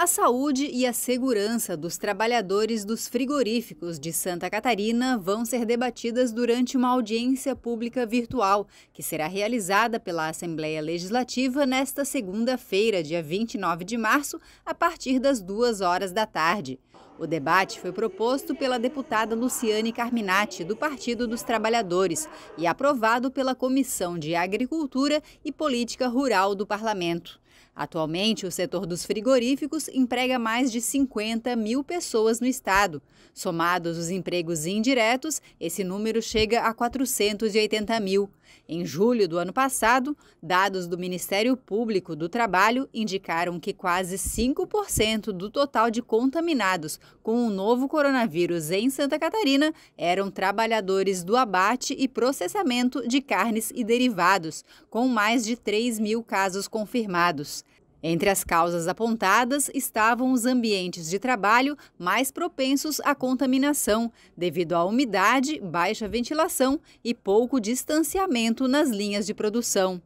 A saúde e a segurança dos trabalhadores dos frigoríficos de Santa Catarina vão ser debatidas durante uma audiência pública virtual, que será realizada pela Assembleia Legislativa nesta segunda-feira, dia 29 de março, a partir das duas horas da tarde. O debate foi proposto pela deputada Luciane Carminati, do Partido dos Trabalhadores, e aprovado pela Comissão de Agricultura e Política Rural do Parlamento. Atualmente, o setor dos frigoríficos emprega mais de 50 mil pessoas no estado. Somados os empregos indiretos, esse número chega a 480 mil. Em julho do ano passado, dados do Ministério Público do Trabalho indicaram que quase 5% do total de contaminados com o novo coronavírus em Santa Catarina eram trabalhadores do abate e processamento de carnes e derivados, com mais de 3 mil casos confirmados. Entre as causas apontadas estavam os ambientes de trabalho mais propensos à contaminação, devido à umidade, baixa ventilação e pouco distanciamento nas linhas de produção.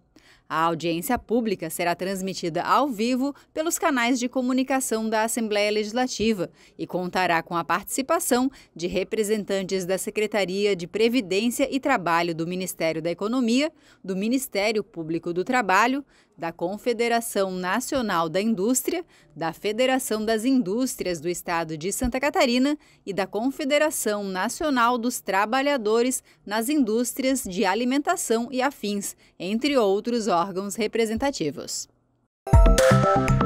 A audiência pública será transmitida ao vivo pelos canais de comunicação da Assembleia Legislativa e contará com a participação de representantes da Secretaria de Previdência e Trabalho do Ministério da Economia, do Ministério Público do Trabalho, da Confederação Nacional da Indústria, da Federação das Indústrias do Estado de Santa Catarina e da Confederação Nacional dos Trabalhadores nas Indústrias de Alimentação e Afins, entre outros órgãos representativos. Música